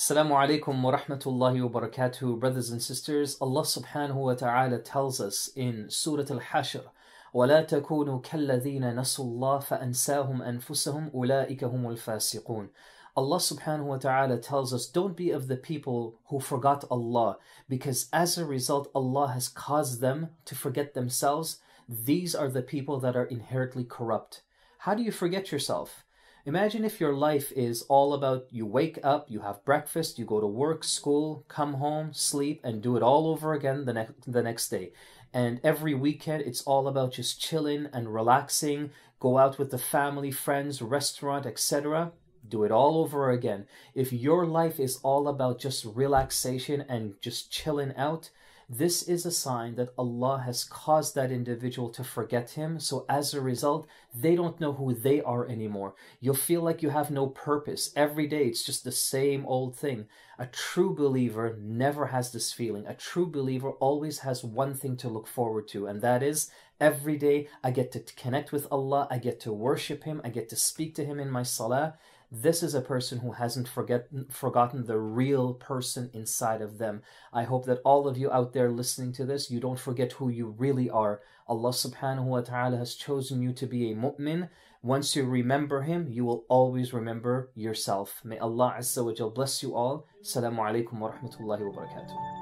Assalamu alaikum wa rahmatullahi wa barakatuh, brothers and sisters. Allah subhanahu wa ta'ala tells us in Surah Al Hashr, وَلَا تَكُونُوا كَالَّذِينَ نَسُوا اللَّهَ فَأَنْسَاهُمْ أَنفُسَهُمْ أُولَٰئِكَ هُمُ الْفَاسِقُونَ Allah subhanahu wa ta'ala tells us, don't be of the people who forgot Allah, because as a result, Allah has caused them to forget themselves. These are the people that are inherently corrupt. How do you forget yourself? Imagine if your life is all about you wake up, you have breakfast, you go to work, school, come home, sleep, and do it all over again the, ne- the next day. And every weekend, it's all about just chilling and relaxing, go out with the family, friends, restaurant, etc. Do it all over again. If your life is all about just relaxation and just chilling out, this is a sign that Allah has caused that individual to forget Him. So as a result, they don't know who they are anymore. You'll feel like you have no purpose. Every day it's just the same old thing. A true believer never has this feeling. A true believer always has one thing to look forward to, and that is every day I get to connect with Allah, I get to worship Him, I get to speak to Him in my salah this is a person who hasn't forget, forgotten the real person inside of them. I hope that all of you out there listening to this, you don't forget who you really are. Allah subhanahu wa ta'ala has chosen you to be a mu'min. Once you remember him, you will always remember yourself. May Allah Azza wa Jal bless you all. Assalamu alaikum wa rahmatullahi wa barakatuh.